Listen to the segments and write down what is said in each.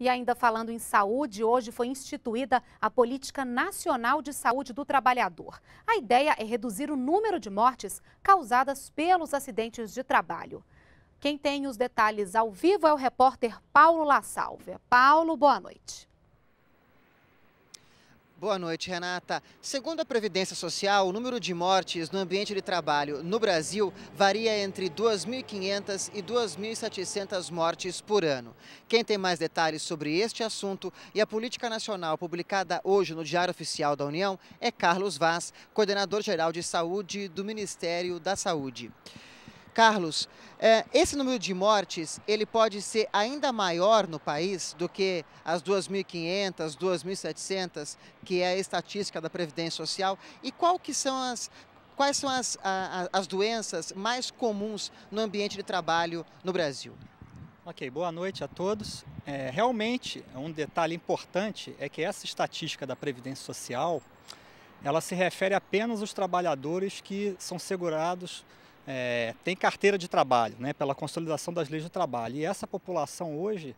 E ainda falando em saúde, hoje foi instituída a Política Nacional de Saúde do Trabalhador. A ideia é reduzir o número de mortes causadas pelos acidentes de trabalho. Quem tem os detalhes ao vivo é o repórter Paulo La Salve. Paulo, boa noite. Boa noite, Renata. Segundo a Previdência Social, o número de mortes no ambiente de trabalho no Brasil varia entre 2.500 e 2.700 mortes por ano. Quem tem mais detalhes sobre este assunto e a política nacional publicada hoje no Diário Oficial da União é Carlos Vaz, coordenador-geral de saúde do Ministério da Saúde. Carlos, é, esse número de mortes ele pode ser ainda maior no país do que as 2.500, 2.700, que é a estatística da Previdência Social. E qual que são as, quais são as, as doenças mais comuns no ambiente de trabalho no Brasil? Ok, boa noite a todos. É, realmente, um detalhe importante é que essa estatística da Previdência Social, ela se refere apenas aos trabalhadores que são segurados é, tem carteira de trabalho, né, pela consolidação das leis do trabalho. E essa população hoje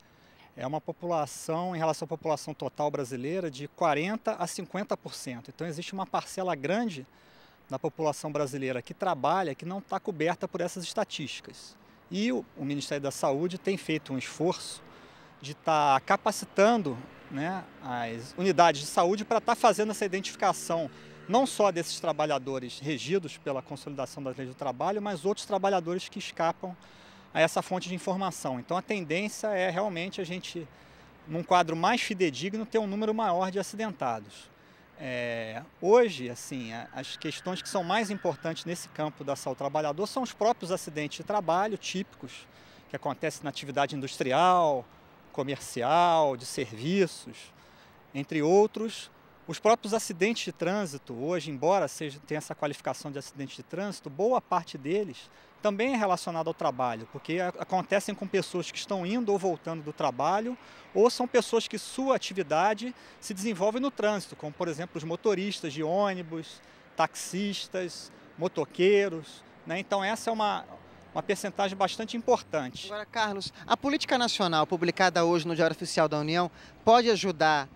é uma população, em relação à população total brasileira, de 40% a 50%. Então existe uma parcela grande da população brasileira que trabalha que não está coberta por essas estatísticas. E o, o, Ministério da Saúde tem feito um esforço de estar tá capacitando né, as unidades de saúde para estar tá fazendo essa identificação não só desses trabalhadores regidos pela consolidação das leis do trabalho, mas outros trabalhadores que escapam a essa fonte de informação. Então a tendência é realmente a gente, num quadro mais fidedigno, ter um número maior de acidentados. É, hoje, assim, as questões que são mais importantes nesse campo da saúde trabalhadora trabalhador são os próprios acidentes de trabalho típicos que acontecem na atividade industrial, comercial, de serviços, entre outros, os próprios acidentes de trânsito, hoje, embora seja, tenha essa qualificação de acidente de trânsito, boa parte deles também é relacionado ao trabalho, porque acontecem com pessoas que estão indo ou voltando do trabalho, ou são pessoas que sua atividade se desenvolve no trânsito, como, por exemplo, os motoristas de ônibus, taxistas, motoqueiros. Né? Então, essa é uma, uma percentagem bastante importante. Agora, Carlos, a política nacional publicada hoje no Diário Oficial da União pode ajudar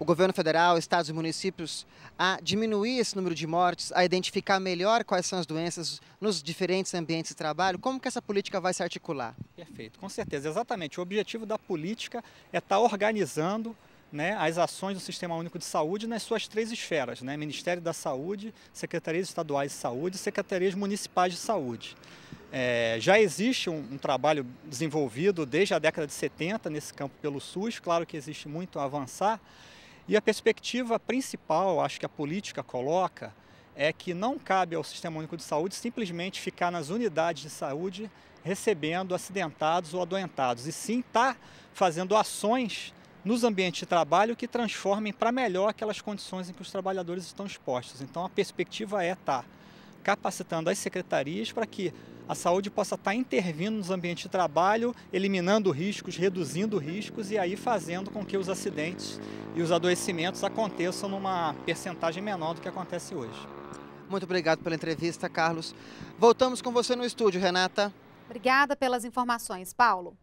o governo federal, estados e municípios a diminuir esse número de mortes, a identificar melhor quais são as doenças nos diferentes ambientes de trabalho? Como que essa política vai se articular? Perfeito, com certeza. Exatamente. O objetivo da política é estar tá organizando né, as ações do Sistema Único de Saúde nas suas três esferas, né, Ministério da Saúde, Secretarias Estaduais de Saúde e Secretarias Municipais de Saúde. É, já existe um, um, trabalho desenvolvido desde a década de 70 nesse campo pelo SUS, claro que existe muito a avançar, e a perspectiva principal, acho que a política coloca, é que não cabe ao Sistema Único de Saúde simplesmente ficar nas unidades de saúde recebendo acidentados ou adoentados, e sim estar tá fazendo ações nos ambientes de trabalho que transformem para melhor aquelas condições em que os trabalhadores estão expostos. Então a perspectiva é estar. Tá, capacitando as secretarias para que a saúde possa estar tá intervindo nos ambientes de trabalho, eliminando riscos, reduzindo riscos e aí fazendo com que os acidentes e os adoecimentos aconteçam numa percentagem menor do que acontece hoje. Muito obrigado pela entrevista, Carlos. Voltamos com você no estúdio, Renata. Obrigada pelas informações, Paulo.